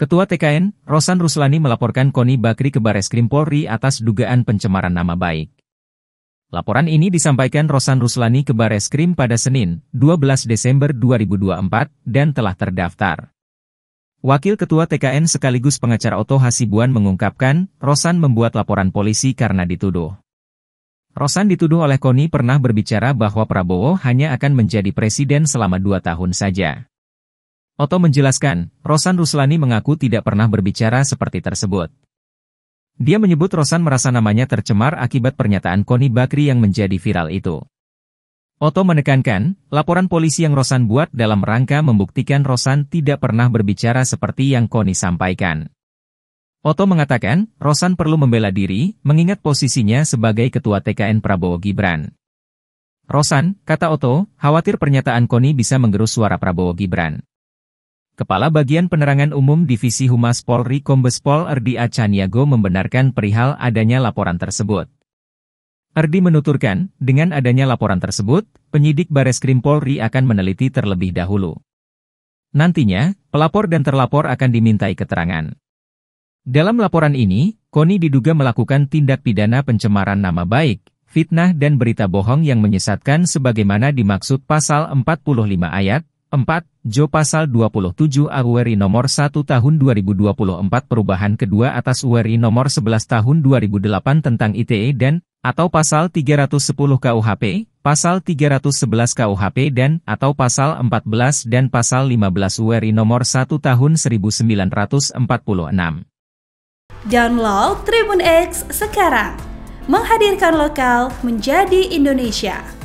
Ketua TKN, Rosan Ruslani melaporkan Koni Bakri ke Bareskrim Polri atas dugaan pencemaran nama baik. Laporan ini disampaikan Rosan Ruslani ke Bareskrim pada Senin, 12 Desember 2024, dan telah terdaftar. Wakil Ketua TKN sekaligus pengacara Oto Hasibuan mengungkapkan, Rosan membuat laporan polisi karena dituduh. Rosan dituduh oleh Koni pernah berbicara bahwa Prabowo hanya akan menjadi presiden selama dua tahun saja. Oto menjelaskan, Rosan Ruslani mengaku tidak pernah berbicara seperti tersebut. Dia menyebut Rosan merasa namanya tercemar akibat pernyataan Koni Bakri yang menjadi viral itu. Oto menekankan, laporan polisi yang Rosan buat dalam rangka membuktikan Rosan tidak pernah berbicara seperti yang Koni sampaikan. Oto mengatakan, Rosan perlu membela diri, mengingat posisinya sebagai ketua TKN Prabowo Gibran. Rosan, kata Oto, khawatir pernyataan Koni bisa menggerus suara Prabowo Gibran. Kepala Bagian Penerangan Umum Divisi Humas Polri Kombes Pol Erdi Acaniago membenarkan perihal adanya laporan tersebut. Erdi menuturkan, dengan adanya laporan tersebut, penyidik Bareskrim Polri akan meneliti terlebih dahulu. Nantinya, pelapor dan terlapor akan dimintai keterangan. Dalam laporan ini, Koni diduga melakukan tindak pidana pencemaran nama baik, fitnah dan berita bohong yang menyesatkan sebagaimana dimaksud pasal 45 ayat 4. Jo Pasal 27 AURI e Nomor 1 Tahun 2024 Perubahan kedua atas URI e Nomor 11 Tahun 2008 tentang ITE dan, atau Pasal 310 KUHP, Pasal 311 KUHP dan, atau Pasal 14 dan Pasal 15 URI e Nomor 1 Tahun 1946. Download Tribun X sekarang. Menghadirkan lokal menjadi Indonesia.